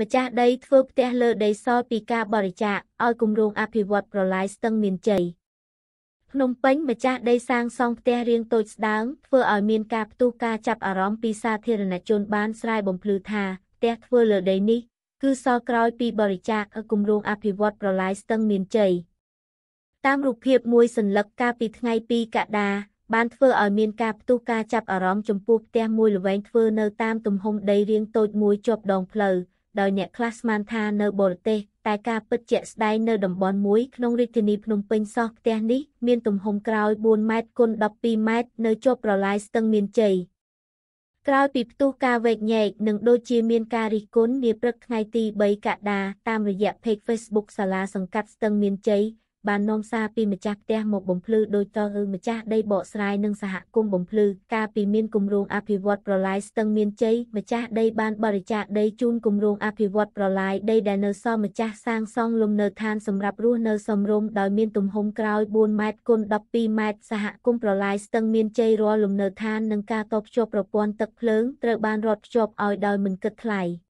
ម្ចាស់ដីធ្វើផ្ទះលើដីសល់ពីការបរិច្ចាគឲ្យគម្រោងអភិវឌ្ឍប្រឡាយស្ទឹងមានជ័យភ្នំពេញម្ចាស់ដីសាងសង់ផ្ទះរាងតូចស្ដើងធ្វើឲ្យមានការផ្ទុះការចាប់អារម្មណ៍ពីសាធារណជនបានស្រែបំភ្លឺថាផ្ទះធ្វើលើដីនេះគឺសល់ក្រោយពីបរិច្ចាគគម្រោងអភិវឌ្ឍប្រឡាយស្ទឹងមានជ័យតាមរូបភាពមួយសញ្ញាកាលពីថ្ងៃ2កក្កដាបានធ្វើឲ្យមានការផ្ទុះការចាប់អារម្មណ៍ចំពោះផ្ទះមួយល្វែងធ្វើនៅតាមទំហំដីរាងតូចមួយជាប់ដងផ្លូវដោយអ្នកខ្លះស្មានថានៅបរទេសតែការពិតជាក់ស្ដែងនៅតំបន់មួយក្នុងរាជធានីភ្នំពេញសោះផ្ទះនេះមានទំហំក្រោយ4ម៉ែត្រគុណ12ម៉ែត្រនៅជាប់ប្រឡាយស្ទឹងមានជ័យក្រោយពីផ្ទុះការវែកញែកនិងដូចជាមានការរិះគន់នាព្រឹកថ្ងៃទី3កក្កដាតាមរយៈ page Facebook សាលាសង្កាត់ស្ទឹងមានជ័យបាននាំសារពីម្ចាស់ផ្ទះមកបំភ្លឺដោយតឬម្ចាស់ដីបកស្រាយនិងសហគមន៍បំភ្លឺការពីមានគម្រោងអភិវឌ្ឍប្រឡាយស្ទឹងមានជ័យម្ចាស់ដីបានបរិច្ចាគដីជូនគម្រោងអភិវឌ្ឍប្រឡាយដីដែលនៅសម្ចាស់សាងសង់លំនៅឋានសម្រាប់រស់នៅសំរុំដោយមានទំហំក្រោយ4ម៉ែត្រគុណ12ម៉ែត្រសហគមន៍ប្រឡាយស្ទឹងមានជ័យរាល់លំនៅឋាននិងការតភ្ជាប់ប្រព័ន្ធទឹកភ្លើងត្រូវបានរត់ភ្ជាប់ឲ្យដោយមិនគិតថ្លៃ។